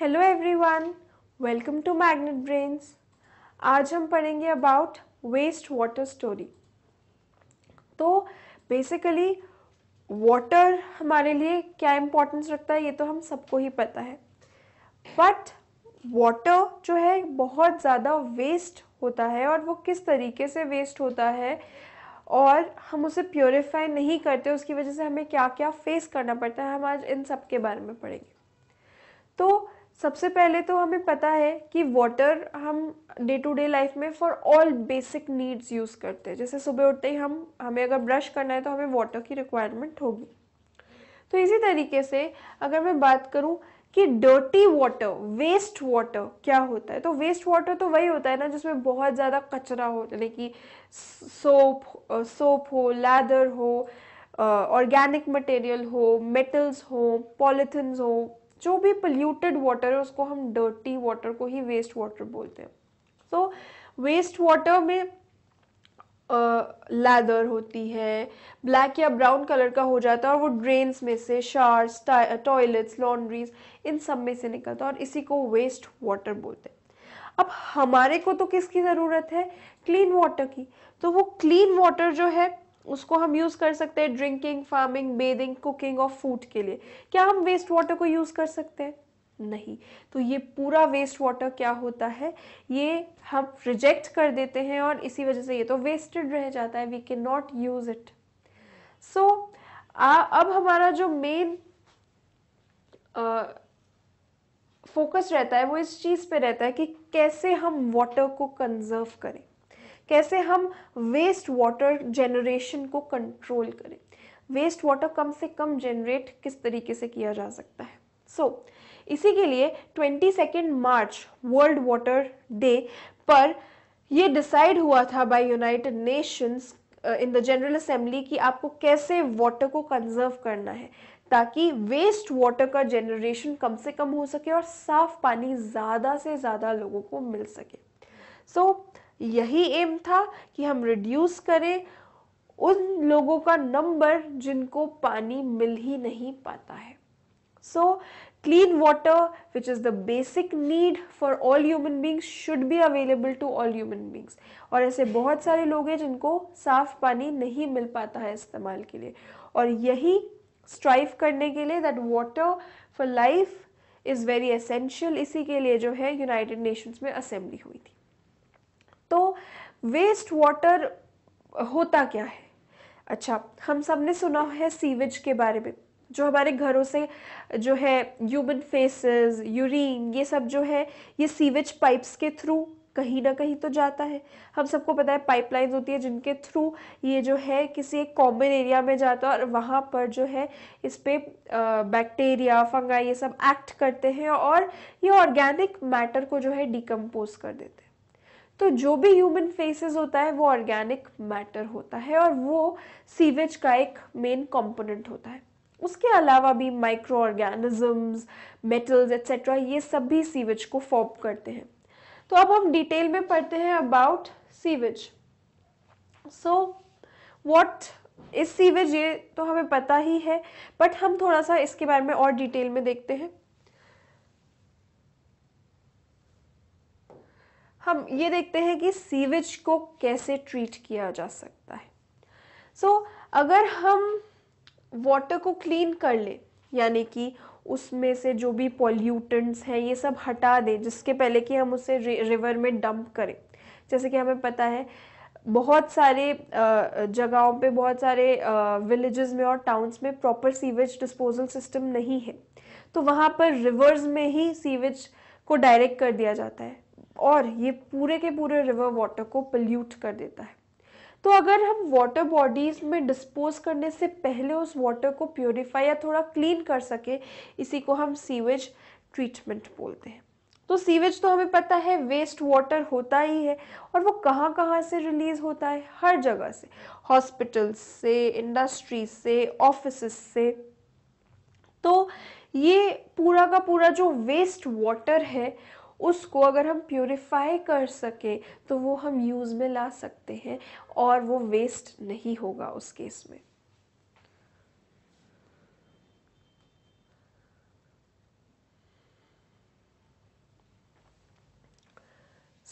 Hello everyone welcome to Magnet Brains आज हम पढ़ेंगे अबाउट वेस्ट वाटर स्टोरी तो बेसिकली वाटर हमारे लिए क्या इम्पोर्टेंस रखता है ये तो हम सबको ही पता है बट वाटर जो है बहुत ज़्यादा वेस्ट होता है और वो किस तरीके से वेस्ट होता है और हम उसे प्योरीफाई नहीं करते उसकी वजह से हमें क्या क्या फेस करना पड़ता है हम आज इन सब के बारे में पढ़ेंगे तो सबसे पहले तो हमें पता है कि वाटर हम डे टू डे लाइफ में for all basic needs use करते हैं जैसे सुबह उठते ही हम हमें अगर ब्रश करना है तो हमें वाटर की रिक्वायरमेंट होगी तो इसी तरीके से अगर मैं बात करूं कि डर्टी वाटर वेस्ट वाटर क्या होता है तो वेस्ट वाटर तो वही होता है ना जिसमें बहुत ज़्यादा कचरा हो यानी कि सोप सोप हो लैदर हो ऑर्गेनिक मटेरियल हो मेटल्स हो पॉलीथिन हो जो भी पोल्यूटेड वाटर है उसको हम डर्टी वाटर को ही वेस्ट वाटर बोलते हैं सो वेस्ट वाटर में लैदर uh, होती है ब्लैक या ब्राउन कलर का हो जाता है और वो ड्रेन्स में से शार्स टॉयलेट्स लॉन्ड्रीज इन सब में से निकलता है और इसी को वेस्ट वाटर बोलते हैं अब हमारे को तो किसकी ज़रूरत है क्लीन वाटर की तो वो क्लीन वाटर जो है उसको हम यूज़ कर सकते हैं ड्रिंकिंग फार्मिंग बेदिंग कुकिंग और फूड के लिए क्या हम वेस्ट वाटर को यूज़ कर सकते हैं नहीं तो ये पूरा वेस्ट वाटर क्या होता है ये हम रिजेक्ट कर देते हैं और इसी वजह से ये तो वेस्टेड रह जाता है we can not use it so अब हमारा जो मेन फोकस रहता है वो इस चीज़ पे रहता है कि कैसे हम वाटर को कंजर्व करें कैसे हम वेस्ट वाटर जनरेशन को कंट्रोल करें वेस्ट वाटर कम से कम जनरेट किस तरीके से किया जा सकता है सो so, इसी के लिए twenty second March world water day पर यह डिसाइड हुआ था by United Nations in the general assembly कि आपको कैसे वाटर को कंजर्व करना है ताकि वेस्ट वाटर का जनरेशन कम से कम हो सके और साफ पानी ज़्यादा से ज़्यादा लोगों को मिल सके सो so, यही एम था कि हम रिड्यूस करें उन लोगों का नंबर जिनको पानी मिल ही नहीं पाता है so clean water which is the basic need for all human beings should be available to all human beings और ऐसे बहुत सारे लोग हैं जिनको साफ पानी नहीं मिल पाता है इस्तेमाल के लिए और यही स्ट्राइव करने के लिए that water for life is very essential इसी के लिए जो है यूनाइटेड नेशंस में असेंबली हुई थी तो वेस्ट वाटर होता क्या है अच्छा हम सब ने सुना है सीवेज के बारे में जो हमारे घरों से जो है ह्यूमन फेसेस यूरिन ये सब जो है ये सीवेज पाइप्स के थ्रू कहीं ना कहीं तो जाता है हम सबको पता है पाइपलाइंस होती है जिनके थ्रू ये जो है किसी एक कॉमन एरिया में जाता है और वहाँ पर जो है इस पर बैक्टीरिया फंगा ये सब एक्ट करते हैं और ये ऑर्गेनिक मैटर को जो है डिकम्पोज कर देते हैं तो जो भी ह्यूमन फेसेस होता है वो ऑर्गेनिक मैटर होता है और वो सीवेज का एक मेन कंपोनेंट होता है उसके अलावा भी माइक्रो ऑर्गेनिजम्स मेटल्स एक्सेट्रा ये सब भी सीवेज को फॉर्म करते हैं तो अब हम डिटेल में पढ़ते हैं about sewage so what is sewage ये तो हमें पता ही है बट हम थोड़ा सा इसके बारे में और डिटेल में देखते हैं हम ये देखते हैं कि सीवेज को कैसे ट्रीट किया जा सकता है सो so, अगर हम वाटर को क्लीन कर ले यानी कि उसमें से जो भी पॉल्यूटेंट्स हैं ये सब हटा दें जिसके पहले कि हम उसे रिवर में डंप करें जैसे कि हमें पता है बहुत सारे जगहों पे बहुत सारे विलेजेस में और टाउन्स में प्रॉपर सीवेज डिस्पोजल सिस्टम नहीं है तो वहाँ पर रिवर्स में ही सीवेज को डायरेक्ट कर दिया जाता है और ये पूरे के पूरे रिवर वाटर को पल्यूट कर देता है तो अगर हम वाटर बॉडीज़ में डिस्पोज करने से पहले उस वाटर को प्योरीफाई या थोड़ा क्लीन कर सके इसी को हम सीवेज ट्रीटमेंट बोलते हैं तो सीवेज तो हमें पता है वेस्ट वाटर होता ही है और वो कहाँ कहाँ से रिलीज़ होता है हर जगह से हॉस्पिटल्स से इंडस्ट्री से ऑफिस से तो ये पूरा का पूरा जो वेस्ट वाटर है उसको अगर हम प्योरीफाई कर सके तो वो हम यूज़ में ला सकते हैं और वो वेस्ट नहीं होगा उस केस में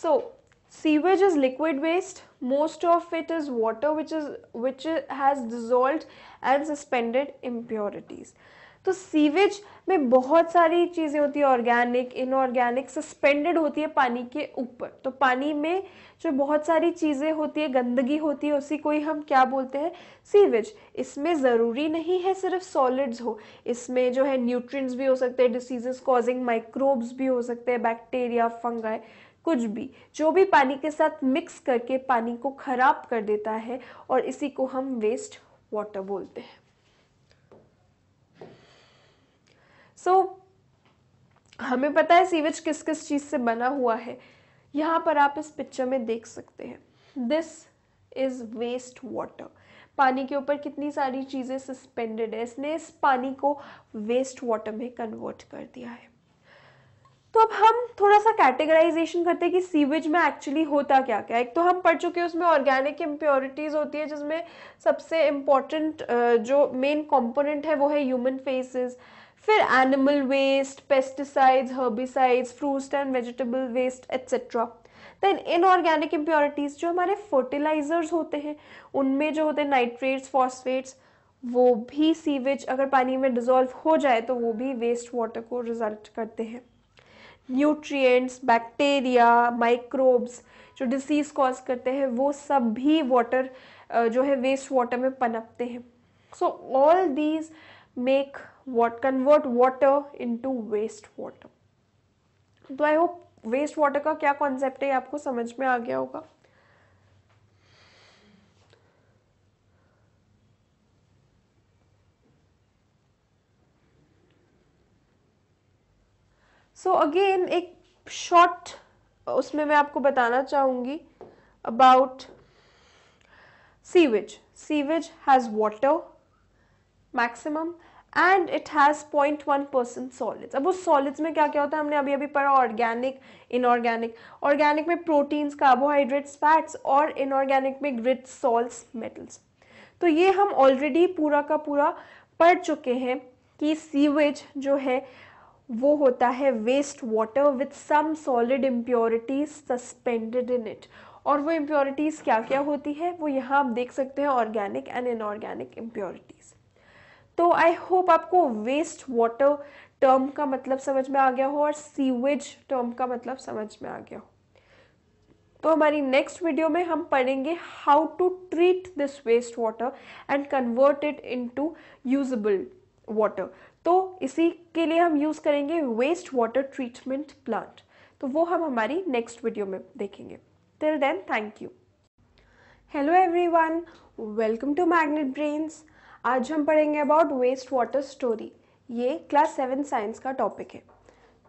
so sewage is liquid waste most of it is water which is which has dissolved and suspended impurities तो सीवेज में बहुत सारी चीज़ें होती है ऑर्गेनिक इनऑर्गेनिक सस्पेंडेड होती है पानी के ऊपर तो पानी में जो बहुत सारी चीज़ें होती है गंदगी होती है उसी को ही हम क्या बोलते हैं सीवेज इसमें ज़रूरी नहीं है सिर्फ सॉलिड्स हो इसमें जो है न्यूट्रिएंट्स भी हो सकते हैं डिसीजेस कॉजिंग माइक्रोब्स भी हो सकते हैं बैक्टीरिया फंगाई कुछ भी जो भी पानी के साथ मिक्स करके पानी को ख़राब कर देता है और इसी को हम वेस्ट वाटर बोलते हैं सो so, हमें पता है सीवेज किस किस चीज़ से बना हुआ है यहाँ पर आप इस पिक्चर में देख सकते हैं दिस इज़ वेस्ट वाटर पानी के ऊपर कितनी सारी चीज़ें सस्पेंडेड है इसने इस पानी को वेस्ट वाटर में कन्वर्ट कर दिया है तो अब हम थोड़ा सा कैटेगराइजेशन करते हैं कि सीवेज में एक्चुअली होता क्या क्या एक तो हम पढ़ चुके हैं उसमें ऑर्गेनिक इम्प्योरिटीज़ होती है जिसमें सबसे इम्पॉर्टेंट जो मेन कंपोनेंट है वो है ह्यूमन फेसेस फिर animal waste pesticides herbicides fruits and vegetable waste etcetera then inorganic impurities जो हमारे फर्टिलाइजर्स होते हैं उनमें जो होते हैं नाइट्रेट्स फॉस्फेट्स वो भी सीवेज अगर पानी में डिजोल्व हो जाए तो वो भी वेस्ट वाटर को रिजल्ट करते हैं न्यूट्रिएंट्स बैक्टीरिया माइक्रोब्स जो डिसीज़ कॉज करते हैं वो सब भी वाटर जो है वेस्ट वाटर में पनपते हैं so all these make what convert water into waste water तो आई होप वेस्ट वाटर का क्या कॉन्सेप्ट है आपको समझ में आ गया होगा सो so अगेन एक शॉर्ट उसमें मैं आपको बताना चाहूंगी about sewage sewage has water maximum and it has point one percent solids अब उस सॉलिड्स में क्या क्या होता है हमने अभी अभी पढ़ा ऑर्गेनिक इनऑर्गेनिक ऑर्गेनिक में प्रोटीन्स कार्बोहाइड्रेट्स फैट्स और इनऑर्गेनिक में ग्रिट सॉल्ट मेटल्स तो ये हम ऑलरेडी पूरा का पूरा पढ़ चुके हैं कि सीवेज जो है वो होता है waste water with some solid impurities suspended in it और वो इम्प्योरिटीज़ क्या क्या होती है वो यहाँ आप देख सकते हैं ऑर्गेनिक एंड इनऑर्गेनिक इम्प्योरिटीज़ तो आई होप आपको वेस्ट वाटर टर्म का मतलब समझ में आ गया हो और सीवेज टर्म का मतलब समझ में आ गया हो तो हमारी नेक्स्ट वीडियो में हम पढ़ेंगे how to treat this waste water and convert it to usable water तो इसी के लिए हम यूज़ करेंगे वेस्ट वाटर ट्रीटमेंट प्लांट तो वो हम हमारी नेक्स्ट वीडियो में देखेंगे till then thank you hello everyone welcome to Magnet Brains आज हम पढ़ेंगे अबाउट वेस्ट वाटर स्टोरी ये क्लास सेवन साइंस का टॉपिक है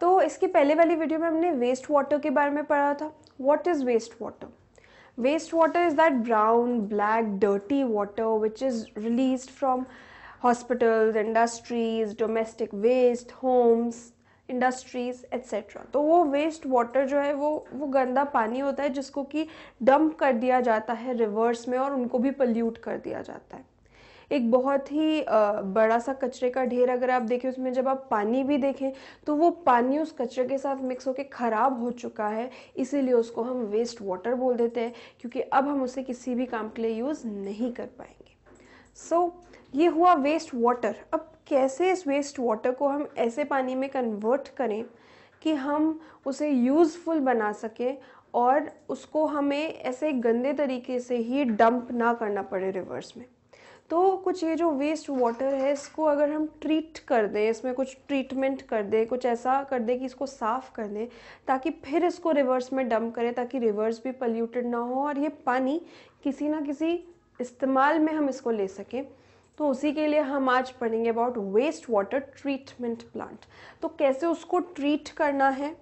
तो इसके पहले वाली वीडियो में हमने वेस्ट वाटर के बारे में पढ़ा था what is waste water waste water is that brown black dirty water which is release from hospitals industries domestic waste homes industries etcetera तो वो वेस्ट वाटर जो है वो वो गंदा पानी होता है जिसको कि डंप कर दिया जाता है रिवर्स में और उनको भी पल्यूट कर दिया जाता है एक बहुत ही बड़ा सा कचरे का ढेर अगर आप देखें उसमें जब आप पानी भी देखें तो वो पानी उस कचरे के साथ मिक्स होकर ख़राब हो चुका है इसीलिए उसको हम वेस्ट वाटर बोल देते हैं क्योंकि अब हम उसे किसी भी काम के लिए यूज़ नहीं कर पाएंगे सो so, ये हुआ वेस्ट वाटर अब कैसे इस वेस्ट वाटर को हम ऐसे पानी में कन्वर्ट करें कि हम उसे यूज़फुल बना सकें और उसको हमें ऐसे गंदे तरीके से ही डंप ना करना पड़े रिवर्स में तो कुछ ये जो वेस्ट वाटर है इसको अगर हम ट्रीट कर दें इसमें कुछ ट्रीटमेंट कर दें कुछ ऐसा कर दें कि इसको साफ़ कर दें ताकि फिर इसको रिवर्स में डम्प करें ताकि रिवर्स भी पल्यूटेड ना हो और ये पानी किसी ना किसी इस्तेमाल में हम इसको ले सकें तो उसी के लिए हम आज पढ़ेंगे about waste water treatment plant तो कैसे उसको ट्रीट करना है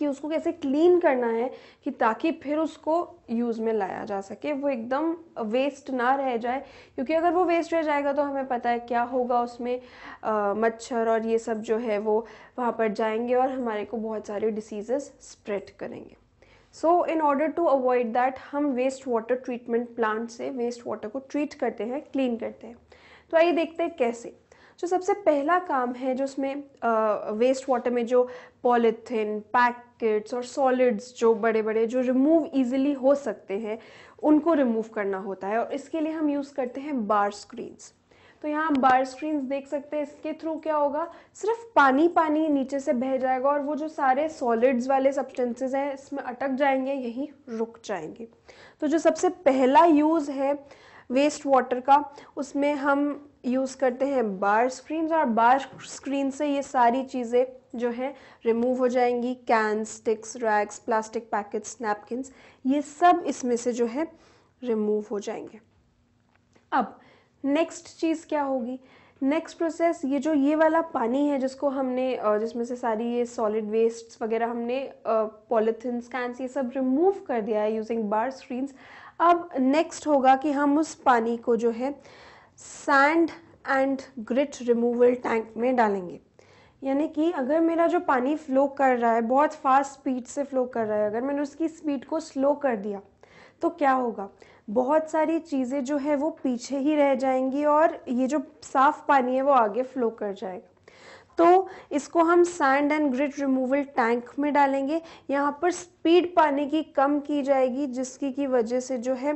कि उसको कैसे क्लीन करना है कि ताकि फिर उसको यूज़ में लाया जा सके वो एकदम वेस्ट ना रह जाए क्योंकि अगर वो वेस्ट रह जाएगा तो हमें पता है क्या होगा उसमें आ, मच्छर और ये सब जो है वो वहाँ पर जाएंगे और हमारे को बहुत सारे डिसीज़ेस स्प्रेड करेंगे so in order to avoid that हम वेस्ट वाटर ट्रीटमेंट प्लांट से वेस्ट वाटर को ट्रीट करते हैं क्लीन करते हैं तो आइए देखते हैं कैसे जो सबसे पहला काम है जो उसमें वेस्ट वाटर में जो पॉलिथिन पैकेट्स और सॉलिड्स जो बड़े बड़े जो रिमूव इजीली हो सकते हैं उनको रिमूव करना होता है और इसके लिए हम यूज़ करते हैं बार स्क्रीन्स तो यहाँ आप बार स्क्रीन देख सकते हैं इसके थ्रू क्या होगा सिर्फ पानी पानी नीचे से बह जाएगा और वो जो सारे सॉलिड्स वाले सब्सटेंसेज हैं इसमें अटक जाएंगे यहीं रुक जाएंगे तो जो सबसे पहला यूज़ है वेस्ट वाटर का उसमें हम यूज़ करते हैं बार स्क्रीन और बार स्क्रीन से ये सारी चीज़ें जो हैं रिमूव हो जाएंगी can sticks rags plastic packets napkin ये सब इसमें से जो है रिमूव हो जाएंगे अब नेक्स्ट चीज़ क्या होगी नेक्स्ट प्रोसेस ये जो ये वाला पानी है जिसको हमने जिसमें से सारी ये सॉलिड वेस्ट वगैरह हमने पॉलिथिन स्कैंस ये सब रिमूव कर दिया है यूजिंग बार स्क्रीन्स अब नेक्स्ट होगा कि हम उस पानी को जो है sand and grit removal tank में डालेंगे यानी कि अगर मेरा जो पानी फ्लो कर रहा है बहुत फास्ट स्पीड से फ्लो कर रहा है अगर मैंने उसकी स्पीड को स्लो कर दिया तो क्या होगा बहुत सारी चीज़ें जो है वो पीछे ही रह जाएंगी और ये जो साफ़ पानी है वो आगे फ्लो कर जाएगा तो इसको हम sand and grit removal tank में डालेंगे यहाँ पर स्पीड पानी की कम की जाएगी जिसकी की वजह से जो है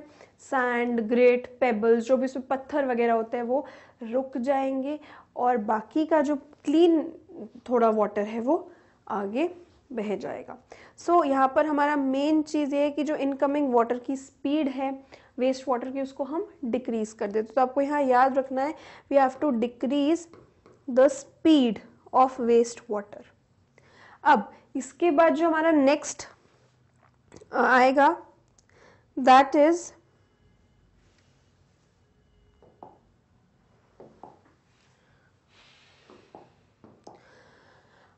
सैंड ग्रेट पेबल्स जो भी उसमें पत्थर वगैरह होते हैं वो रुक जाएंगे और बाकी का जो क्लीन थोड़ा वाटर है वो आगे बह जाएगा सो so, यहाँ पर हमारा मेन चीज़ ये है कि जो इनकमिंग वाटर की स्पीड है वेस्ट वाटर की उसको हम डिक्रीज़ कर देते तो आपको यहाँ याद रखना है we have to decrease the speed of waste water अब इसके बाद जो हमारा नेक्स्ट आएगा दैट इज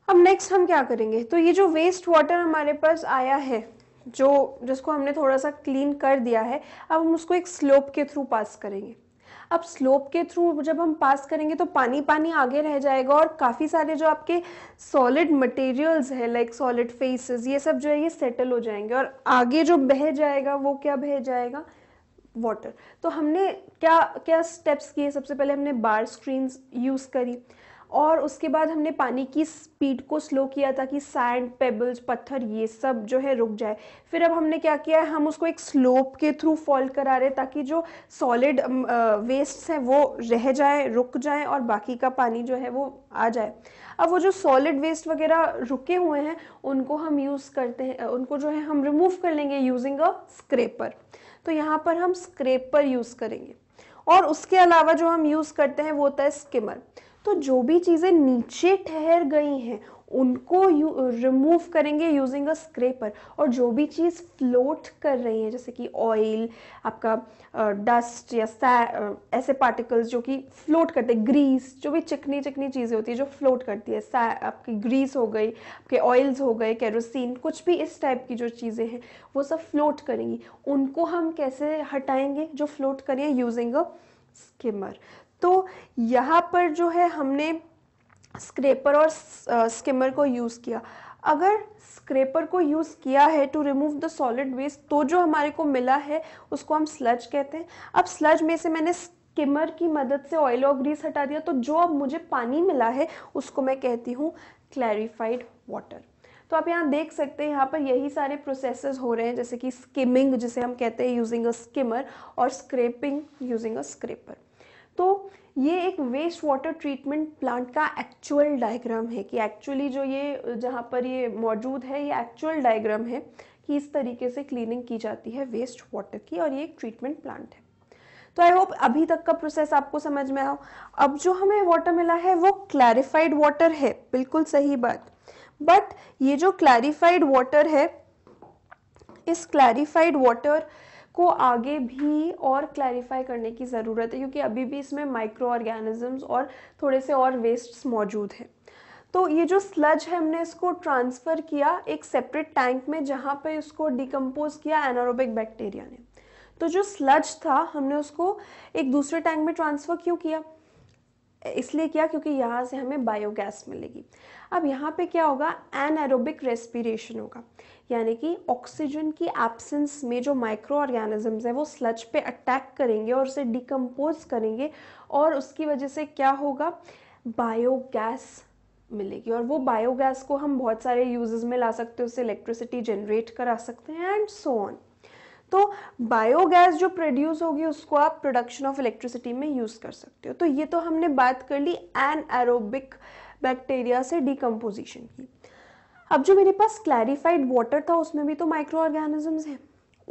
अब नेक्स्ट हम क्या करेंगे तो ये जो वेस्ट वाटर हमारे पास आया है जो जिसको हमने थोड़ा सा क्लीन कर दिया है अब हम उसको एक स्लोप के थ्रू पास करेंगे अब स्लोप के थ्रू जब हम पास करेंगे तो पानी पानी आगे रह जाएगा और काफ़ी सारे जो आपके सॉलिड मटेरियल्स है लाइक सॉलिड फेसेस ये सब जो है ये सेटल हो जाएंगे और आगे जो बह जाएगा वो क्या बह जाएगा वाटर तो हमने क्या क्या स्टेप्स किए सबसे पहले हमने बार स्क्रीन्स यूज़ करी और उसके बाद हमने पानी की स्पीड को स्लो किया ताकि सैंड पेबल्स पत्थर ये सब जो है रुक जाए फिर अब हमने क्या किया है हम उसको एक स्लोप के थ्रू फॉल करा रहे ताकि जो सॉलिड वेस्ट हैं वो रह जाए रुक जाए और बाकी का पानी जो है वो आ जाए अब वो जो सॉलिड वेस्ट वगैरह रुके हुए हैं उनको हम यूज़ करते हैं उनको जो है हम रिमूव कर लेंगे यूजिंग अ स्क्रेपर तो यहाँ पर हम स्क्रेपर यूज़ करेंगे और उसके अलावा जो हम यूज़ करते हैं वो होता है स्किमर तो जो भी चीज़ें नीचे ठहर गई हैं उनको यू रिमूव करेंगे यूजिंग अ स्क्रेपर और जो भी चीज़ फ्लोट कर रही है जैसे कि ऑयल आपका डस्ट uh, या uh, ऐसे पार्टिकल्स जो कि फ्लोट करते हैं ग्रीस जो भी चिकनी चिकनी चीज़ें होती है जो फ्लोट करती है आपकी ग्रीस हो गई आपके ऑयल्स हो गए केरोसिन कुछ भी इस टाइप की जो चीज़ें हैं वो सब फ्लोट करेंगी उनको हम कैसे हटाएंगे जो फ्लोट करें यूजिंग अ स्किमर तो यहाँ पर जो है हमने स्क्रेपर और स्किमर को यूज़ किया अगर स्क्रेपर को यूज़ किया है to remove the solid waste तो जो हमारे को मिला है उसको हम स्लज कहते हैं अब स्लज में से मैंने स्किमर की मदद से ऑयल और ग्रीस हटा दिया तो जो अब मुझे पानी मिला है उसको मैं कहती हूँ क्लैरिफाइड वाटर तो आप यहाँ देख सकते हैं यहाँ पर यही सारे प्रोसेसेस हो रहे हैं जैसे कि स्किमिंग जिसे हम कहते हैं यूजिंग अ स्किमर और स्क्रेपिंग यूजिंग अ स्क्रेपर तो ये एक वेस्ट वाटर ट्रीटमेंट प्लांट का एक्चुअल डायग्राम है कि एक्चुअली जो ये जहाँ पर ये मौजूद है ये एक्चुअल डायग्राम है कि इस तरीके से क्लीनिंग की जाती है वेस्ट वाटर की और ये एक ट्रीटमेंट प्लांट है तो आई होप अभी तक का प्रोसेस आपको समझ में आओ अब जो हमें वाटर मिला है वो क्लैरिफाइड वाटर है बिल्कुल सही बात बट ये जो क्लैरिफाइड वाटर है इस क्लैरिफाइड वाटर को आगे भी और क्लैरिफाई करने की ज़रूरत है क्योंकि अभी भी इसमें माइक्रो ऑर्गेनिजम्स और थोड़े से और वेस्ट्स मौजूद हैं तो ये जो स्लज है हमने इसको ट्रांसफ़र किया एक सेपरेट टैंक में जहाँ पे इसको डिकम्पोज किया एनारोबिक बैक्टीरिया ने तो जो स्लज था हमने उसको एक दूसरे टैंक में ट्रांसफ़र क्यों किया इसलिए किया क्योंकि यहाँ से हमें बायोगैस मिलेगी अब यहाँ पे क्या होगा एन एरोबिक रेस्पिरेशन होगा यानी कि ऑक्सीजन की एब्सेंस में जो माइक्रो ऑर्गेनिजम्स हैं वो स्लज पे अटैक करेंगे और उसे डिकम्पोज करेंगे और उसकी वजह से क्या होगा बायोगैस मिलेगी और वो बायोगैस को हम बहुत सारे यूजेस में ला सकते हैं उससे इलेक्ट्रिसिटी जनरेट करा सकते हैं एंड सो ऑन तो बायोगैस जो प्रोड्यूस होगी उसको आप प्रोडक्शन ऑफ इलेक्ट्रिसिटी में यूज़ कर सकते हो तो ये तो हमने बात कर ली एन एरोबिक बैक्टीरिया से डिकम्पोजिशन की अब जो मेरे पास क्लैरिफाइड वाटर था उसमें भी तो माइक्रो ऑर्गेनिजम्स हैं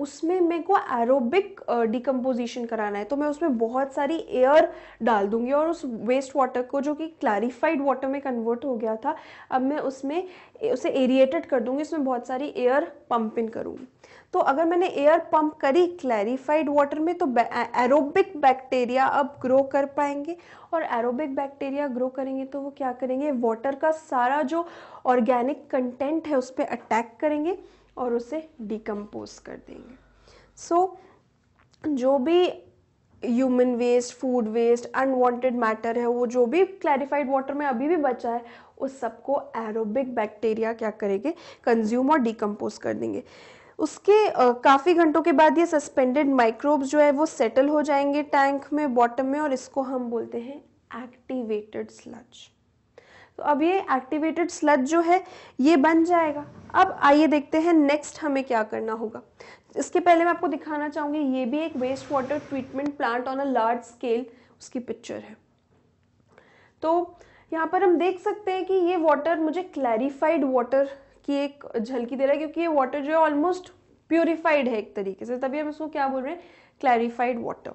उसमें मेरे को एरोबिक डिकम्पोजिशन कराना है तो मैं उसमें बहुत सारी एयर डाल दूंगी और उस वेस्ट वाटर को जो कि क्लैरिफाइड वाटर में कन्वर्ट हो गया था अब मैं उसमें उसे एरिएटेड कर दूंगी उसमें बहुत सारी एयर पंप इन करूँगी तो अगर मैंने एयर पंप करी क्लैरिफाइड वाटर में तो एरोबिक बैक्टीरिया अब ग्रो कर पाएंगे और एरोबिक बैक्टीरिया ग्रो करेंगे तो वो क्या करेंगे वाटर का सारा जो ऑर्गेनिक कंटेंट है उस पर अटैक करेंगे और उसे डिकम्पोज कर देंगे सो so, जो भी human waste food waste unwanted matter है वो जो भी क्लैरिफाइड वाटर में अभी भी बचा है उस सबको एरोबिक बैक्टीरिया क्या करेंगे कंज्यूम और डिकम्पोज कर देंगे उसके काफ़ी घंटों के बाद ये सस्पेंडेड माइक्रोब्स जो है वो सेटल हो जाएंगे टैंक में बॉटम में और इसको हम बोलते हैं एक्टिवेटेड स्लज तो अब ये एक्टिवेटेड स्लज जो है ये बन जाएगा अब आइए देखते हैं नेक्स्ट हमें क्या करना होगा इसके पहले मैं आपको दिखाना चाहूँगी ये भी एक waste water treatment plant on a large scale उसकी पिक्चर है तो यहाँ पर हम देख सकते हैं कि ये वाटर मुझे क्लैरिफाइड वाटर की एक झलकी दे रहा है क्योंकि ये वाटर जो है ऑलमोस्ट प्योरीफाइड है एक तरीके से तभी हम इसको क्या बोल रहे हैं क्लैरिफाइड वाटर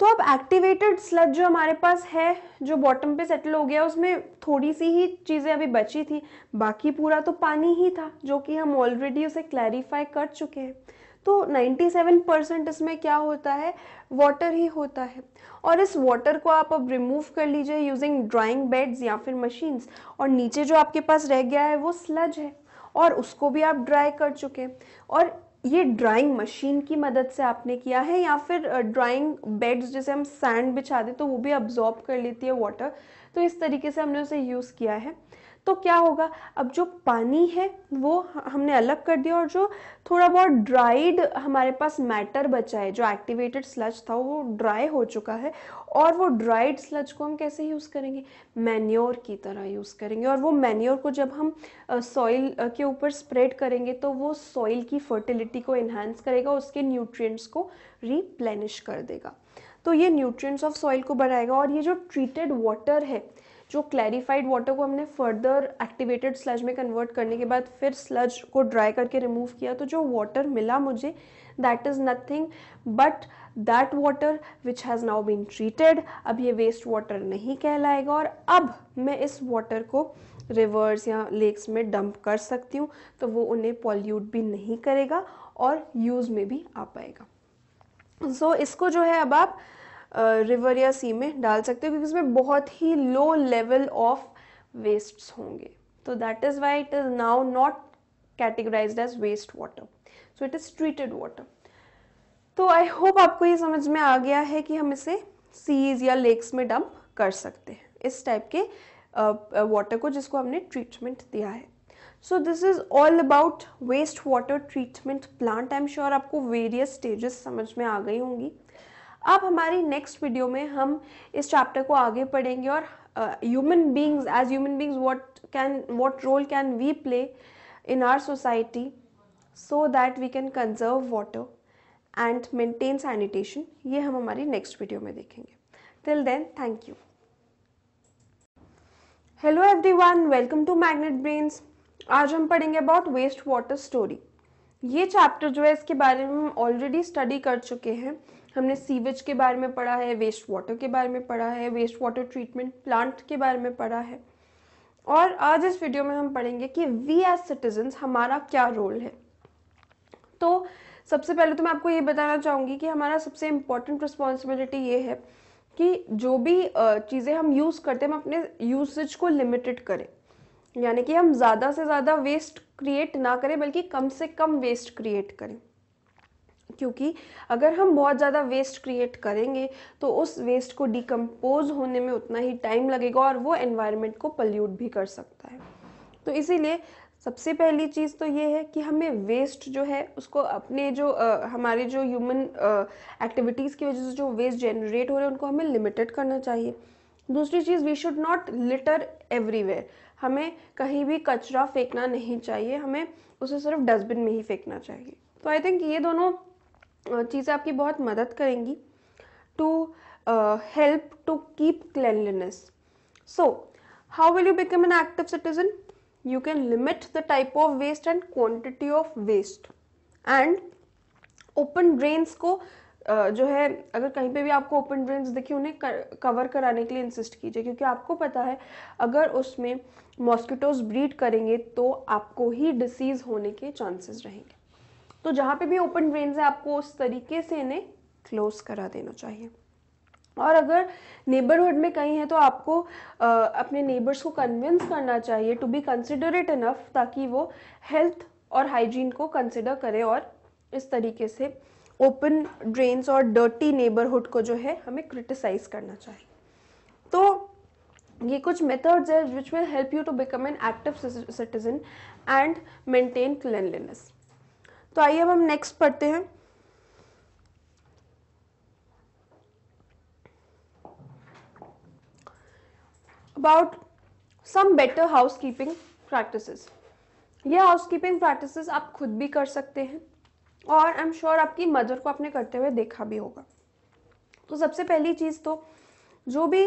तो अब एक्टिवेटेड स्लज जो हमारे पास है जो बॉटम पे सेटल हो गया उसमें थोड़ी सी ही चीज़ें अभी बची थी बाकी पूरा तो पानी ही था जो कि हम ऑलरेडी उसे क्लैरिफाई कर चुके हैं तो 97 परसेंट इसमें क्या होता है वाटर ही होता है और इस वाटर को आप अब रिमूव कर लीजिए यूजिंग ड्राइंग बेड्स या फिर मशीन्स और नीचे जो आपके पास रह गया है वो स्लज है और उसको भी आप ड्राई कर चुके हैं और ये ड्राइंग मशीन की मदद से आपने किया है या फिर ड्राइंग बेड्स जैसे हम सैंड बिछा दें तो वो भी अब्जॉर्ब कर लेती है वाटर तो इस तरीके से हमने उसे यूज़ किया है तो क्या होगा अब जो पानी है वो हमने अलग कर दिया और जो थोड़ा बहुत ड्राइड हमारे पास मैटर बचा है जो एक्टिवेटेड स्लज था वो ड्राई हो चुका है और वो ड्राइड स्लज को हम कैसे यूज़ करेंगे मैन्योर की तरह यूज़ करेंगे और वो मैन्योर को जब हम सॉइल के ऊपर स्प्रेड करेंगे तो वो सॉइल की फर्टिलिटी को इन्हांस करेगा उसके न्यूट्रिएंट्स को रिप्लेनिश कर देगा तो ये न्यूट्रिएंट्स ऑफ सॉइल को बढ़ाएगा और ये जो ट्रीटेड वाटर है जो क्लैरिफाइड वाटर को हमने फर्दर एक्टिवेटेड स्लज में कन्वर्ट करने के बाद फिर स्लज को ड्राई करके रिमूव किया तो जो वाटर मिला मुझे that is nothing but that water which has now been treated अब ये वेस्ट वाटर नहीं कहलाएगा और अब मैं इस वाटर को रिवर्स या लेक्स में डंप कर सकती हूँ तो वो उन्हें पॉल्यूट भी नहीं करेगा और यूज़ में भी आ पाएगा सो so, इसको जो है अब आप रिवर या सी में डाल सकते हो क्योंकि उसमें बहुत ही लो लेवल ऑफ वेस्ट्स होंगे तो that is why it is now not categorise as waste water so it is treated water तो आई होप आपको ये समझ में आ गया है कि हम इसे सीज या लेक्स में डंप कर सकते हैं इस टाइप के वाटर को जिसको हमने ट्रीटमेंट दिया है so this is all about waste water treatment plant I am sure आपको वेरियस स्टेजेस समझ में आ गई होंगी अब हमारी नेक्स्ट वीडियो में हम इस चैप्टर को आगे पढ़ेंगे और human beings as human beings what can what role can we play in our society so that we can conserve water and maintain sanitation ये हम हमारी नेक्स्ट वीडियो में देखेंगे till then thank you hello everyone welcome to Magnet Brains आज हम पढ़ेंगे about waste water story ये chapter जो है इसके बारे में हम ऑलरेडी स्टडी कर चुके हैं हमने सीवेज के बारे में पढ़ा है वेस्ट वाटर के बारे में पढ़ा है वेस्ट वाटर ट्रीटमेंट प्लांट के बारे में पढ़ा है और आज इस वीडियो में हम पढ़ेंगे कि वी एज सिटीजन्स हमारा क्या रोल है तो सबसे पहले तो मैं आपको ये बताना चाहूँगी कि हमारा सबसे इम्पोर्टेंट रिस्पॉन्सिबिलिटी ये है कि जो भी चीज़ें हम यूज़ करते हैं हम अपने यूसेज को लिमिटेड करें यानी कि हम ज़्यादा से ज़्यादा वेस्ट क्रिएट ना करें बल्कि कम से कम वेस्ट क्रिएट करें क्योंकि अगर हम बहुत ज़्यादा वेस्ट क्रिएट करेंगे तो उस वेस्ट को डिकम्पोज होने में उतना ही टाइम लगेगा और वो एनवायरनमेंट को पल्यूट भी कर सकता है तो इसीलिए सबसे पहली चीज़ तो ये है कि हमें वेस्ट जो है उसको अपने जो आ, हमारे जो ह्यूमन एक्टिविटीज़ की वजह से जो वेस्ट जनरेट हो रहे हैं उनको हमें लिमिटेड करना चाहिए दूसरी चीज़ we should not litter everywhere हमें कहीं भी कचरा फेंकना नहीं चाहिए हमें उसे सिर्फ डस्टबिन में ही फेंकना चाहिए तो आई थिंक ये दोनों चीज़ें आपकी बहुत मदद करेंगी to help to keep cleanliness so how will you become an active citizen you can limit the type of waste and quantity of waste and open drains को जो है अगर कहीं पे भी आपको ओपन ड्रेन्स देखिए उन्हें कवर कराने के लिए इंसिस्ट कीजिए क्योंकि आपको पता है अगर उसमें मॉस्किटोज ब्रीड करेंगे तो आपको ही डिसीज़ होने के चांसेस रहेंगे तो जहाँ पे भी ओपन ड्रेन है आपको उस तरीके से इन्हें क्लोज करा देना चाहिए और अगर नेबरहुड में कहीं है तो आपको आ, अपने नेबर्स को कन्विंस करना चाहिए टू बी कंसिडरेट इनफ ताकि वो हेल्थ और हाइजीन को कंसिडर करें और इस तरीके से ओपन ड्रेन्स और डर्टी नेबरहुड को जो है हमें क्रिटिसाइज करना चाहिए तो ये कुछ मेथड्स है which will help you to become an active citizen and maintain cleanliness तो आइए अब हम नेक्स्ट पढ़ते हैं about some better house keeping practice ये हाउस कीपिंग प्रैक्टिस आप खुद भी कर सकते हैं और आई एम श्योर आपकी मदर को आपने करते हुए देखा भी होगा तो सबसे पहली चीज़ तो जो भी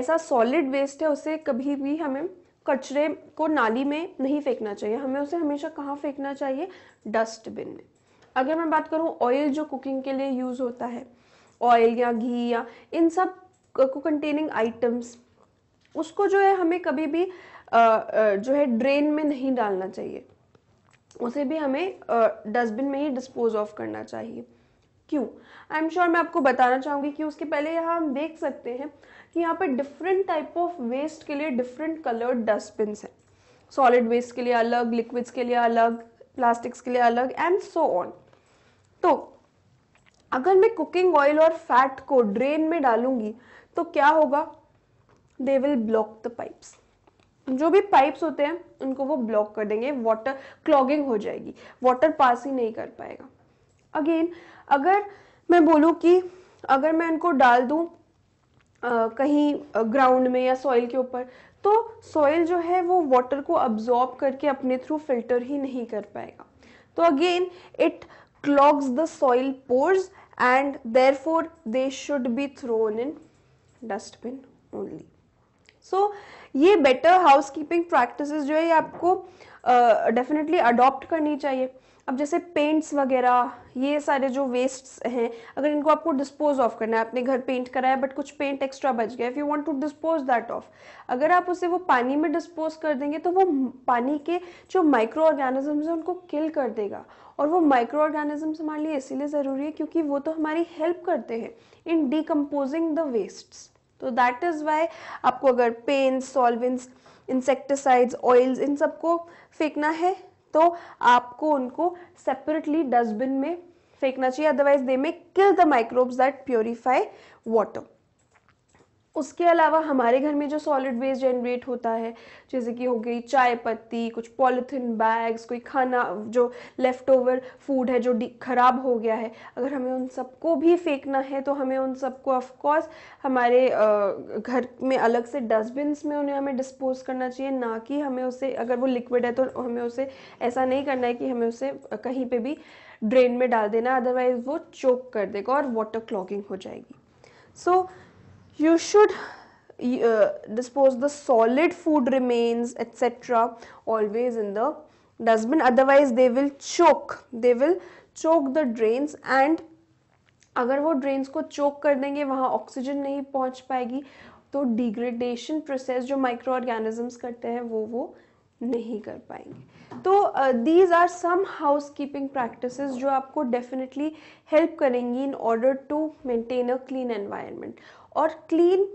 ऐसा सॉलिड वेस्ट है उसे कभी भी हमें कचरे को नाली में नहीं फेंकना चाहिए हमें उसे हमेशा कहाँ फेंकना चाहिए डस्टबिन में अगर मैं बात करूँ ऑयल जो कुकिंग के लिए यूज़ होता है ऑयल या घी या इन सब को कंटेनिंग आइटम्स उसको जो है हमें कभी भी जो है ड्रेन में नहीं डालना चाहिए उसे भी हमें डस्टबिन में ही डिस्पोज ऑफ करना चाहिए क्यों आई एम श्योर मैं आपको बताना चाहूँगी कि उसके पहले यहाँ हम देख सकते हैं कि यहाँ पे डिफरेंट टाइप ऑफ वेस्ट के लिए डिफरेंट कलर्ड डस्टबिन हैं सॉलिड वेस्ट के लिए अलग लिक्विड्स के लिए अलग प्लास्टिक्स के लिए अलग एंड सो ऑन तो अगर मैं कुकिंग ऑयल और फैट को ड्रेन में डालूंगी तो क्या होगा they will block the pipes जो भी पाइप्स होते हैं उनको वो ब्लॉक कर देंगे वाटर क्लॉगिंग हो जाएगी वाटर पास ही नहीं कर पाएगा अगेन अगर मैं बोलूं कि अगर मैं इनको डाल दूं कहीं ग्राउंड में या सॉइल के ऊपर तो सॉइल जो है वो वाटर को अब्जॉर्ब करके अपने थ्रू फिल्टर ही नहीं कर पाएगा तो again it clogs the soil pores and therefore they should be thrown in dustbin only so ये बेटर हाउस कीपिंग प्रैक्टिस जो है ये आपको डेफिनेटली uh, अडॉप्ट करनी चाहिए अब जैसे पेंट्स वगैरह ये सारे जो वेस्ट्स हैं अगर इनको आपको डिस्पोज ऑफ करना है आपने घर पेंट कराया बट कुछ पेंट एक्स्ट्रा बच गया if you want to dispose that of अगर आप उसे वो पानी में डिस्पोज कर देंगे तो वो पानी के जो माइक्रो ऑर्गेनिजम्स हैं उनको किल कर देगा और वो माइक्रो ऑर्गेनिजम्स हमारे लिए इसीलिए ज़रूरी है क्योंकि वो तो हमारी हेल्प करते हैं इन डीकम्पोजिंग द वेस्ट्स तो दैट इज़ वाई आपको अगर पेंट्स सॉल्वेंट्स इंसेक्टिसाइड्स ऑयल्स इन सबको फेंकना है तो आपको उनको सेपरेटली डस्टबिन में फेंकना चाहिए otherwise they may kill the microbes that purify water उसके अलावा हमारे घर में जो सॉलिड वेस्ट जनरेट होता है जैसे कि हो गई चाय पत्ती कुछ पॉलीथिन बैग्स कोई खाना जो लेफ़्ट ओवर फूड है जो ख़राब हो गया है अगर हमें उन सबको भी फेंकना है तो हमें उन सबको ऑफकोर्स हमारे घर में अलग से डस्टबिन्स में उन्हें हमें डिस्पोज करना चाहिए ना कि हमें उसे अगर वो लिक्विड है तो हमें उसे ऐसा नहीं करना है कि हमें उसे कहीं पर भी ड्रेन में डाल देना अदरवाइज़ वो चोक कर देगा और वाटर क्लॉगिंग हो जाएगी सो so, you should uh, dispose the solid food remains etc always in the dustbin otherwise they will choke they will choke the drains and अगर वो ड्रेन्स को चोक कर देंगे वहाँ ऑक्सीजन नहीं पहुँच पाएगी तो डिग्रेडेशन प्रोसेस जो माइक्रो ऑर्गेनिजम्स करते हैं वो वो नहीं कर पाएंगे तो these are some house keeping practice जो आपको डेफिनेटली हेल्प करेंगी in order to maintain a clean environment और क्लीन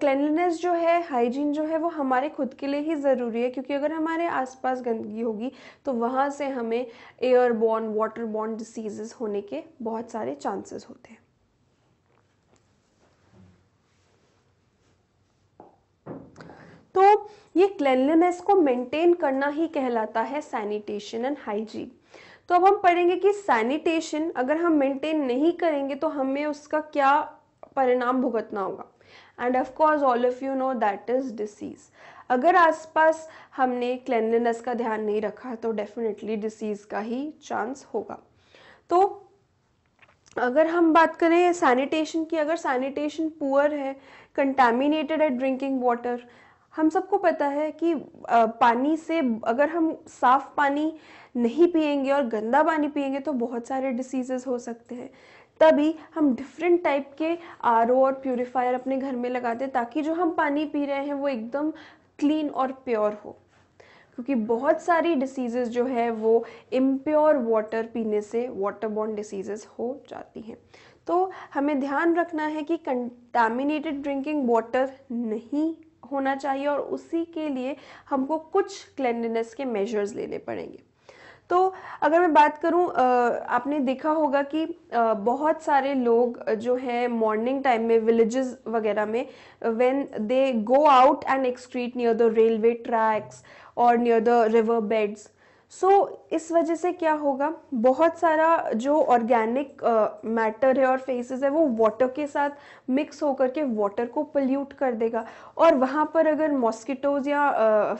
क्लिनलीनेस जो है हाइजीन जो है वो हमारे खुद के लिए ही ज़रूरी है क्योंकि अगर हमारे आसपास गंदगी होगी तो वहाँ से हमें airborne waterborne diseases होने के बहुत सारे चांसेस होते हैं तो ये क्लिनलीनेस को मेंटेन करना ही कहलाता है सैनिटेशन एंड हाइजीन तो अब हम पढ़ेंगे कि सैनिटेशन अगर हम मेंटेन नहीं करेंगे तो हमें उसका क्या परिणाम भुगतना होगा and of course all of you know that is disease अगर आसपास हमने क्लेनलीनेस का ध्यान नहीं रखा तो डेफिनेटली डिसीज का ही चांस होगा तो अगर हम बात करें सैनिटेशन की अगर सैनिटेशन पुअर है कंटेमिनेटेड है ड्रिंकिंग वाटर हम सबको पता है कि पानी से अगर हम साफ पानी नहीं पिएंगे और गंदा पानी पिएंगे तो बहुत सारे डिसीजेस हो सकते हैं तभी हम डिफरेंट टाइप के आर और प्योरीफायर अपने घर में लगाते हैं ताकि जो हम पानी पी रहे हैं वो एकदम क्लीन और प्योर हो क्योंकि बहुत सारी डिसीज़ेज जो है वो इम्प्योर वाटर पीने से वाटर बॉन्ड डिसीज़ेज हो जाती हैं तो हमें ध्यान रखना है कि कंटामिनेटेड ड्रिंकिंग वाटर नहीं होना चाहिए और उसी के लिए हमको कुछ क्लेंडनेस के मेजर्स लेने पड़ेंगे तो अगर मैं बात करूं आपने देखा होगा कि बहुत सारे लोग जो हैं मॉर्निंग टाइम में विलेजेस वगैरह में when they go out and excrete near the railway tracks और near the river beds so so, इस वजह से क्या होगा बहुत सारा जो ऑर्गेनिक मैटर uh, है और फेसेस है वो वाटर के साथ मिक्स होकर के वाटर को पल्यूट कर देगा और वहाँ पर अगर मॉस्किटोज या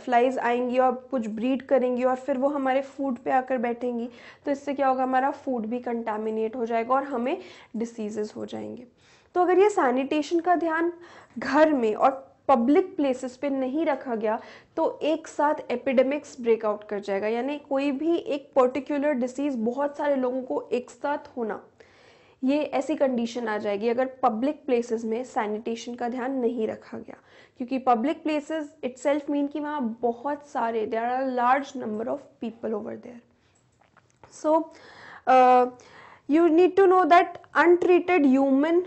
फ्लाइज uh, आएंगी और कुछ ब्रीड करेंगी और फिर वो हमारे फूड पे आकर बैठेंगी तो इससे क्या होगा हमारा फूड भी कंटामिनेट हो जाएगा और हमें डिसीजेज हो जाएंगे तो अगर ये सैनिटेशन का ध्यान घर में और पब्लिक प्लेसेस पे नहीं रखा गया तो एक साथ एपिडेमिक्स ब्रेकआउट कर जाएगा यानी कोई भी एक पर्टिकुलर डिसीज़ बहुत सारे लोगों को एक साथ होना ये ऐसी कंडीशन आ जाएगी अगर पब्लिक प्लेसेस में सैनिटेशन का ध्यान नहीं रखा गया क्योंकि public places itself mean कि वहाँ बहुत सारे there are large number of people over there so you need to know that untreated human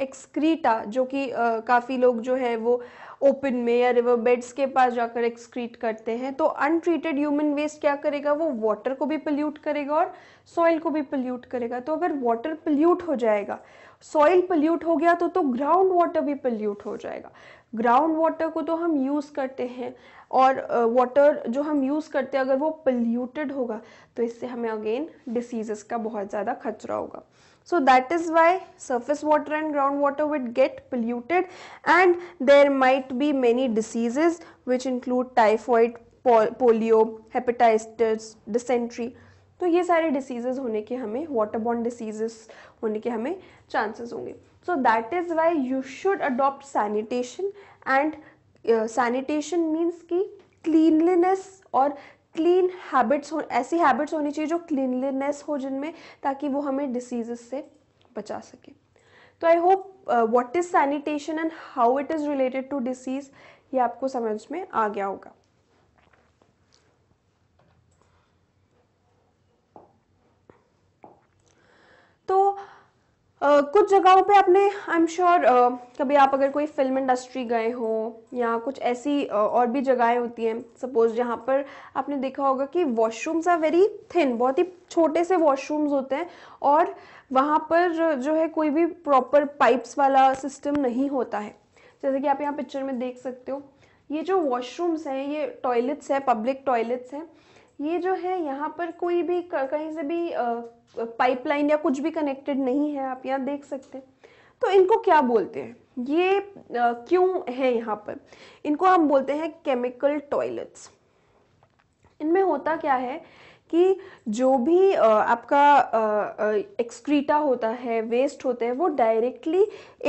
excreta जो कि काफ़ी लोग जो है वो ओपन में या रिवर बेड्स के पास जाकर एक्सक्रीट करते हैं तो अनट्रीटेड ह्यूमन वेस्ट क्या करेगा वो वाटर को भी पल्यूट करेगा और सॉइल को भी पल्यूट करेगा तो अगर वाटर पल्यूट हो जाएगा सॉइल पल्यूट हो गया तो तो ग्राउंड वाटर भी पल्यूट हो जाएगा ग्राउंड वाटर को तो हम यूज़ करते हैं और वाटर जो हम यूज़ करते हैं अगर वो पल्यूटेड होगा तो इससे हमें अगेन डिसीजेस का बहुत ज़्यादा खतरा होगा so that is why surface water and ground water would get polluted and there might be many diseases which include typhoid polio hepatitis dysentery तो ये सारे डिसीजेज होने के हमें वाटर बॉन्ड डिसीजेस होने के हमें चांसेस होंगे so that is why you should adopt sanitation and sanitation means कि क्लीनलीनेस और क्लीन हैबिट्स हो ऐसी हैबिट्स होनी चाहिए जो क्लीनलीनेस हो जिनमें ताकि वो हमें डिसीजेस से बचा सके तो I hope what is sanitation and how it is related to disease ये आपको समझ में आ गया होगा कुछ जगहों पे आपने आई एम श्योर कभी आप अगर कोई फिल्म इंडस्ट्री गए हो या कुछ ऐसी uh, और भी जगहें होती हैं सपोज जहाँ पर आपने देखा होगा कि वॉशरूम्स आर वेरी थिन बहुत ही छोटे से वॉशरूम्स होते हैं और वहाँ पर जो है कोई भी प्रॉपर पाइप्स वाला सिस्टम नहीं होता है जैसे कि आप यहाँ पिक्चर में देख सकते हो ये जो वॉशरूम्स हैं ये टॉयलेट्स हैं पब्लिक टॉयलेट्स हैं ये जो है यहाँ पर कोई भी कहीं से भी पाइपलाइन या कुछ भी कनेक्टेड नहीं है आप यहाँ देख सकते हैं तो इनको क्या बोलते हैं ये क्यों है यहाँ पर इनको हम बोलते हैं केमिकल टॉयलेट्स इनमें होता क्या है कि जो भी आपका एक्सक्रीटा होता है वेस्ट होते हैं वो डायरेक्टली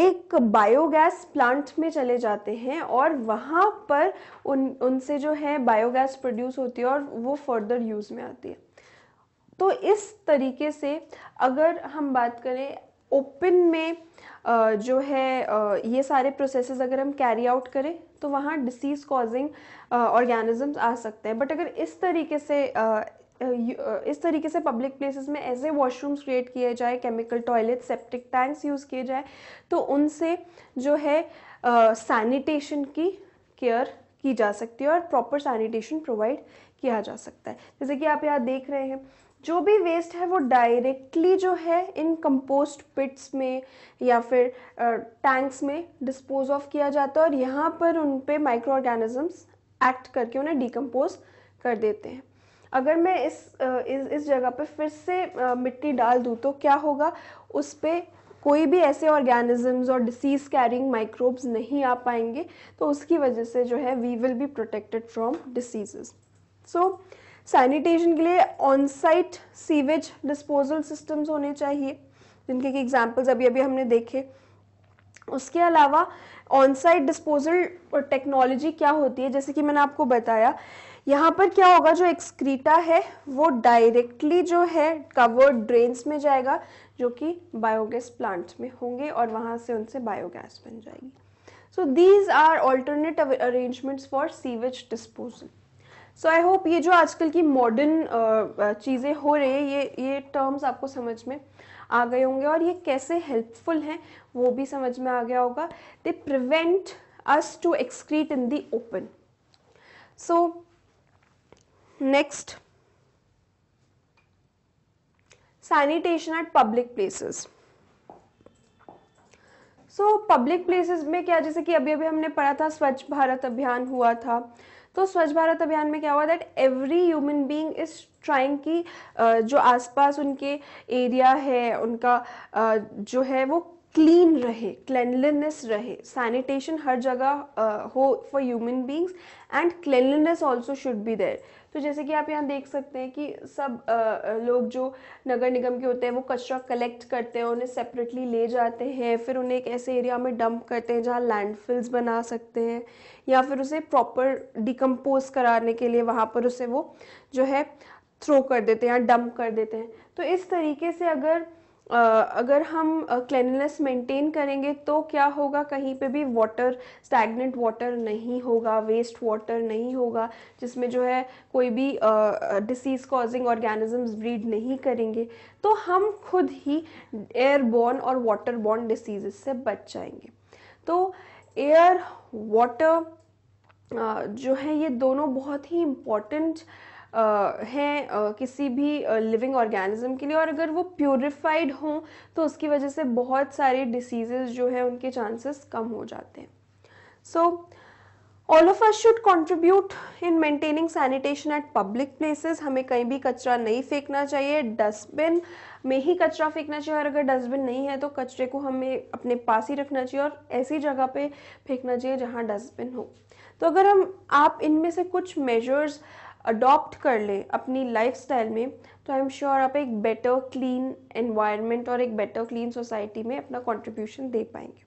एक बायोगैस प्लांट में चले जाते हैं और वहाँ पर उन उनसे जो है बायोगैस प्रोड्यूस होती है और वो फर्दर यूज़ में आती है तो इस तरीके से अगर हम बात करें ओपन में जो है ये सारे प्रोसेसेस अगर हम कैरी आउट करें तो वहाँ डिसीज़ कॉजिंग ऑर्गेनिजम्स आ सकते हैं बट अगर इस तरीके से इस तरीके से पब्लिक प्लेसेस में ऐसे वॉशरूम्स क्रिएट किए जाए chemical toilet septic tanks use किए जाए तो उनसे जो है सैनिटेशन की केयर की जा सकती है और प्रॉपर सैनिटेशन प्रोवाइड किया जा सकता है जैसे कि आप यहाँ देख रहे हैं जो भी वेस्ट है वो डायरेक्टली जो है इन कंपोस्ट पिट्स में या फिर टैंक्स में डिस्पोज ऑफ किया जाता है और यहाँ पर उन पर माइक्रो ऑर्गेनिजम्स एक्ट करके उन्हें डिकम्पोज कर देते हैं अगर मैं इस इस, इस जगह पर फिर से मिट्टी डाल दूँ तो क्या होगा उस पर कोई भी ऐसे ऑर्गेनिजम्स और डिसीज़ कैरिंग माइक्रोब्स नहीं आ पाएंगे तो उसकी वजह से जो है we will be protected from diseases so sanitation के लिए on site sewage disposal systems होने चाहिए जिनके कि एग्जाम्पल्स अभी अभी हमने देखे उसके अलावा ऑन साइट डिस्पोजल टेक्नोलॉजी क्या होती है जैसे कि मैंने आपको बताया यहाँ पर क्या होगा जो एक्सक्रीटा है वो डायरेक्टली जो है कवर्ड ड्रेन्स में जाएगा जो कि बायोगैस प्लांट्स में होंगे और वहाँ से उनसे बायोगैस बन जाएगी so these are alternate arrangements for sewage disposal so I hope ये जो आजकल की मॉडर्न चीज़ें हो रही है ये ये टर्म्स आपको समझ में आ गए होंगे और ये कैसे हेल्पफुल हैं वो भी समझ में आ गया होगा they prevent us to excrete in the open so next sanitation at public places so public places में क्या जैसे कि अभी अभी हमने पढ़ा था स्वच्छ भारत अभियान हुआ था तो स्वच्छ भारत अभियान में क्या हुआ that every human being is trying की जो आसपास उनके एरिया है उनका जो है वो क्लीन रहे क्लेनलीनेस रहे सैनिटेशन हर जगह हो for human beings and cleanliness also should be there तो जैसे कि आप यहाँ देख सकते हैं कि सब आ, लोग जो नगर निगम के होते हैं वो कचरा कलेक्ट करते हैं उन्हें सेपरेटली ले जाते हैं फिर उन्हें एक ऐसे एरिया में डंप करते हैं जहाँ लैंडफिल्स बना सकते हैं या फिर उसे प्रॉपर डिकम्पोज कराने के लिए वहाँ पर उसे वो जो है थ्रो कर देते हैं या डंप कर देते हैं तो इस तरीके से अगर अगर हम क्लिनलीनेस मेंटेन करेंगे तो क्या होगा कहीं पे भी वाटर स्टैगनेंट वाटर नहीं होगा वेस्ट वाटर नहीं होगा जिसमें जो है कोई भी डिसीज़ कॉजिंग ऑर्गेनिजम्स ब्रीड नहीं करेंगे तो हम खुद ही एयर बॉर्न और वाटर बॉर्न डिसीज़ से बच जाएंगे तो एयर वाटर जो है ये दोनों बहुत ही इम्पॉर्टेंट हैं किसी भी लिविंग ऑर्गेनिज्म के लिए और अगर वो प्योरीफाइड हों तो उसकी वजह से बहुत सारे डिसीजेज जो हैं उनके चांसेस कम हो जाते हैं so all of us should contribute in maintaining sanitation at public places हमें कहीं भी कचरा नहीं फेंकना चाहिए डस्टबिन में ही कचरा फेंकना चाहिए और अगर डस्टबिन नहीं है तो कचरे को हमें अपने पास ही रखना चाहिए और ऐसी जगह पे फेंकना चाहिए जहाँ डस्टबिन हो तो अगर हम आप इनमें से कुछ मेजर्स अडॉप्ट कर ले अपनी लाइफ में तो आई एम श्योर आप एक बेटर क्लीन एनवायरनमेंट और एक बेटर क्लीन सोसाइटी में अपना कॉन्ट्रीब्यूशन दे पाएंगे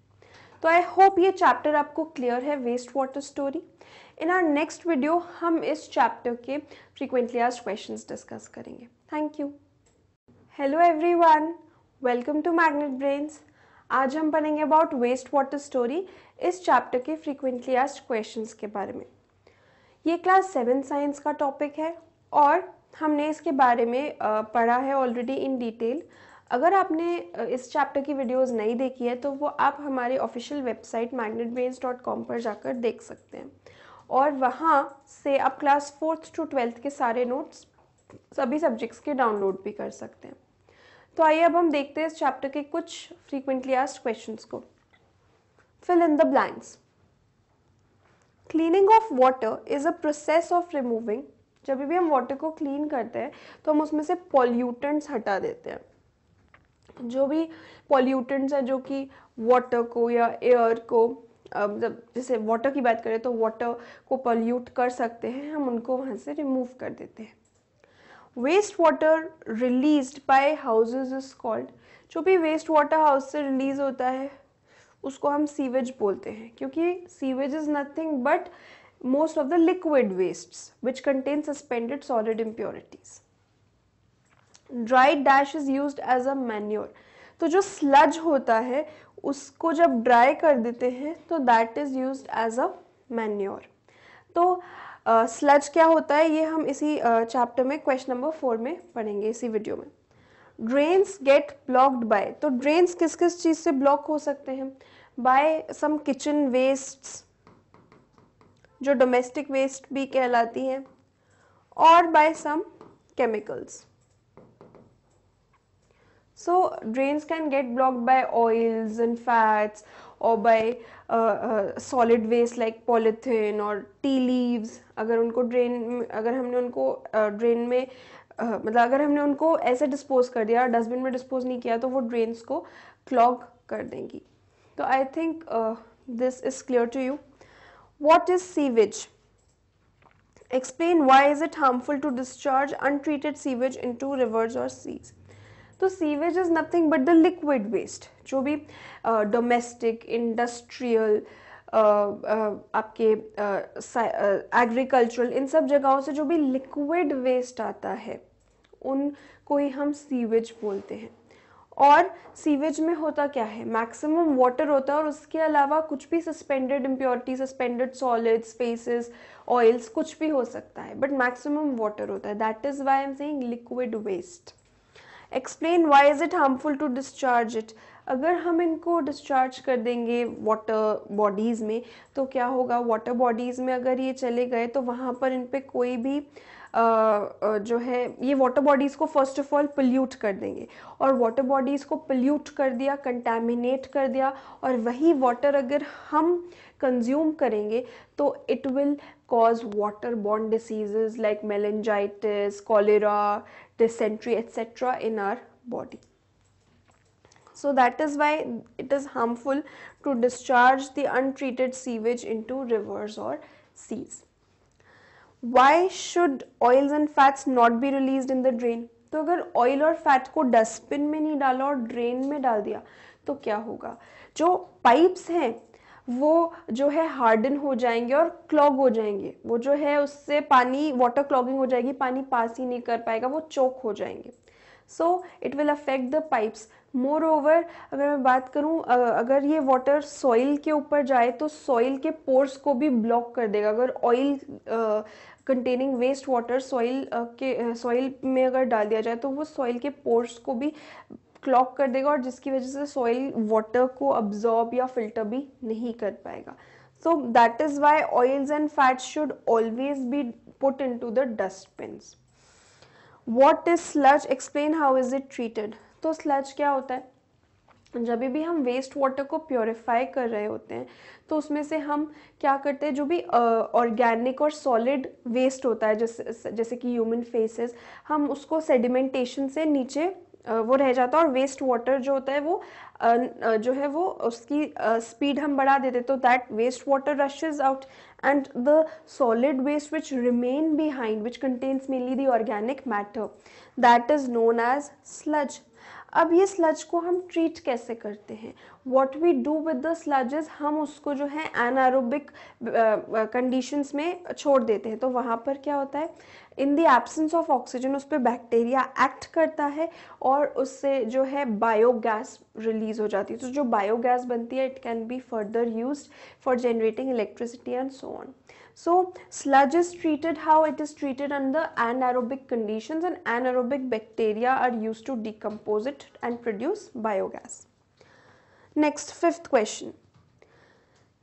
तो आई होप ये चैप्टर आपको क्लियर है waste water story in our next video हम इस चैप्टर के फ्रीक्वेंटली आज क्वेश्चन डिस्कस करेंगे thank you hello everyone welcome to Magnet Brains आज हम पढ़ेंगे अबाउट वेस्ट वाटर स्टोरी इस चैप्टर के फ्रीक्वेंटली आज क्वेश्चंस के बारे में ये क्लास सेवन साइंस का टॉपिक है और हमने इसके बारे में पढ़ा है ऑलरेडी इन डिटेल अगर आपने इस चैप्टर की वीडियोस नहीं देखी है तो वो आप हमारे ऑफिशियल वेबसाइट magnetbrains.com पर जाकर देख सकते हैं और वहाँ से आप क्लास फोर्थ टू ट्वेल्थ के सारे नोट्स सभी सब्जेक्ट्स के डाउनलोड भी कर सकते हैं तो आइए अब हम देखते हैं इस चैप्टर के कुछ फ्रीक्वेंटली आस्ट क्वेश्चंस को fill in the blanks cleaning of water is a process of removing जब भी हम वाटर को क्लीन करते हैं तो हम उसमें से पॉल्यूटेंट्स हटा देते हैं जो भी पॉल्यूटेंट्स हैं जो कि वाटर को या एयर को जब जैसे वाटर की बात करें तो वाटर को पॉल्यूट कर सकते हैं हम उनको वहाँ से रिमूव कर देते हैं waste water release by houses is called जो भी वेस्ट वाटर हाउस से रिलीज होता है उसको हम सीवेज बोलते हैं क्योंकि sewage is nothing but most of the liquid waste which contain suspended solid impurities dry dash is use as a manure तो जो स्लज होता है उसको जब ड्राई कर देते हैं तो that is use as a manure तो स्लज uh, क्या होता है ये हम इसी चैप्टर uh, में क्वेश्चन नंबर फोर में पढ़ेंगे इसी वीडियो में ड्रेन्स गेट ब्लॉक्ड बाय तो ड्रेन्स किस किस चीज़ से ब्लॉक हो सकते हैं बाय सम किचन वेस्ट जो डोमेस्टिक वेस्ट भी कहलाती है और by some chemicals so drains can get block by oils and fats और by solid waste like polythene और टी लीव्स अगर उनको ड्रेन अगर हमने उनको ड्रेन uh, में uh, मतलब अगर हमने उनको ऐसे डिस्पोज कर दिया डस्टबिन में डिस्पोज नहीं किया तो वो ड्रेन्स को क्लॉग कर देंगी तो I think this is clear to you what is sewage explain why is it harmful to discharge untreated sewage into rivers और सीज तो sewage is nothing but the liquid waste जो भी domestic uh, industrial Uh, uh, आपके agricultural uh, uh, इन सब जगहों से जो भी लिक्विड वेस्ट आता है उनको ही हम सीवेज बोलते हैं और सीवेज में होता क्या है मैक्सिमम वाटर होता है और उसके अलावा कुछ भी suspended impurity suspended solids faeces oils कुछ भी हो सकता है बट मैक्सिमम वाटर होता है that is why am saying liquid waste explain why is it harmful to discharge it अगर हम इनको डिस्चार्ज कर देंगे वाटर बॉडीज़ में तो क्या होगा वाटर बॉडीज़ में अगर ये चले गए तो वहाँ पर इन पर कोई भी uh, जो है ये वाटर बॉडीज़ को फर्स्ट ऑफ ऑल पल्यूट कर देंगे और वाटर बॉडीज़ को पल्यूट कर दिया कंटेमिनेट कर दिया और वही वाटर अगर हम कंज्यूम करेंगे तो it will cause waterborne diseases like meningitis cholera dysentery etcetera in our body so that is why it is harmful to discharge the untreated sewage into rivers or seas why should oils and fats not be release in the drain तो अगर oil और fat को dustbin में नहीं डाला और drain में डाल दिया तो क्या होगा जो पाइप्स हैं वो जो है हार्डन हो जाएंगे और क्लॉग हो जाएंगे वो जो है उससे पानी वाटर क्लॉगिंग हो जाएगी पानी पास ही नहीं कर पाएगा वो चौक हो जाएंगे so it will affect the pipes moreover अगर मैं बात करूँ अगर ये वाटर सॉइल के ऊपर जाए तो सॉइल के पोर्स को भी ब्लॉक कर देगा अगर oil containing waste water soil के सॉइल uh, में अगर डाल दिया जाए तो वो सॉइल के पोर्स को भी क्लॉक कर देगा और जिसकी वजह से सॉइल वाटर को अब्जॉर्ब या फिल्टर भी नहीं कर पाएगा so that is why oils and fats should always be put into the dustbin what is sludge explain how is it treated तो स्लज क्या होता है जब भी हम वेस्ट वाटर को प्योरीफाई कर रहे होते हैं तो उसमें से हम क्या करते हैं जो भी ऑर्गेनिक और सॉलिड वेस्ट होता है जैसे जैसे कि ह्यूमन फेसेस हम उसको सेडिमेंटेशन से नीचे वो रह जाता है और वेस्ट वाटर जो होता है वो जो है वो उसकी स्पीड हम बढ़ा देते तो that waste water rushes out and the solid waste which remain behind which contains mainly the organic matter that is known as sludge अब ये स्लज को हम ट्रीट कैसे करते हैं what we do with the sludges हम उसको जो है एनारोबिक कंडीशंस में छोड़ देते हैं तो वहाँ पर क्या होता है in the absence of oxygen उस पर बैक्टीरिया एक्ट करता है और उससे जो है बायोगैस रिलीज हो जाती है तो जो बायोगैस बनती है it can be further use for generating electricity and so on So sludge is treated how it is treated under anaerobic conditions and anaerobic bacteria are used to decompose it and produce biogas. Next fifth question.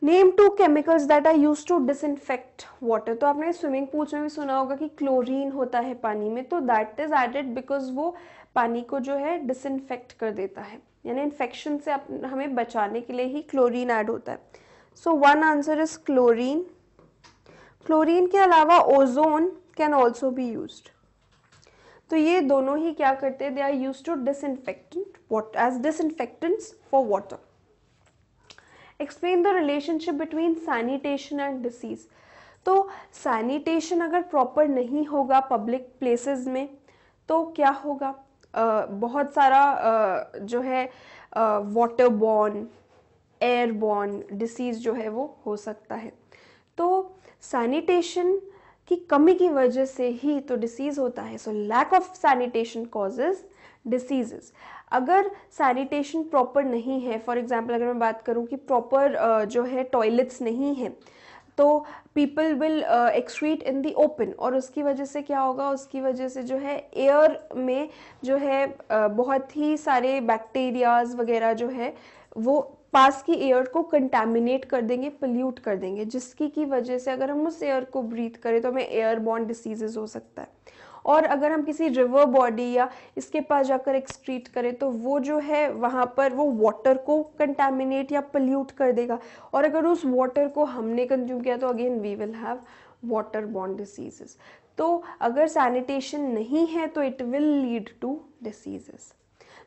Name two chemicals that are use to disinfect water तो आपने swimming pools में भी सुना होगा कि chlorine होता है पानी में तो दैट इज एडेड बिकॉज वो पानी को जो है डिसइनफेक्ट कर देता है यानी इन्फेक्शन से हमें बचाने के लिए ही क्लोरीन ऐड होता है so one answer is chlorine chlorine के अलावा ozone can also be use तो ये दोनों ही क्या करते हैं they are use to infectant what as infectant for water explain the relationship between sanitation and disease तो सैनिटेशन अगर प्रॉपर नहीं होगा पब्लिक प्लेसेस में तो क्या होगा Uh, बहुत सारा uh, जो है water borne air borne disease जो है वो हो सकता है तो सैनिटेशन की कमी की वजह से ही तो डिसीज़ होता है so lack of sanitation causes diseases अगर सैनिटेशन प्रॉपर नहीं है फॉर एग्ज़ाम्पल अगर मैं बात करूँ कि प्रॉपर uh, जो है टॉयलेट्स नहीं है तो people will excrete in the open और उसकी वजह से क्या होगा उसकी वजह से जो है एयर में जो है uh, बहुत ही सारे बैक्टीरियाज वगैरह जो है वो पास की एयर को कंटेमिनेट कर देंगे पल्यूट कर देंगे जिसकी की वजह से अगर हम उस एयर को ब्रीथ करें तो हमें एयर बॉन्ड डिसीजेज हो सकता है और अगर हम किसी रिवर बॉडी या इसके पास जाकर एक्सक्रीट करें तो वो जो है वहाँ पर वो वाटर को कंटेमिनेट या पल्यूट कर देगा और अगर उस वाटर को हमने कंज्यूम किया तो again we will have water बॉन्ड डिसीज़ेज तो अगर सैनिटेशन नहीं है तो it will lead to diseases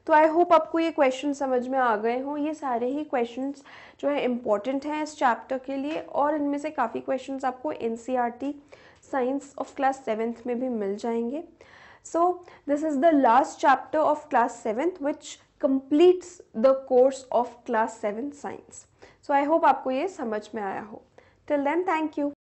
तो आई होप आपको ये क्वेश्चन समझ में आ गए हों ये सारे ही क्वेश्चन जो है इम्पॉर्टेंट हैं इस चैप्टर के लिए और इनमें से काफ़ी क्वेश्चन आपको in science of class seventh में भी मिल जाएंगे so this is the last chapter of class seventh which completes the course of class seven science so I hope आपको ये समझ में आया हो टिल देन थैंक यू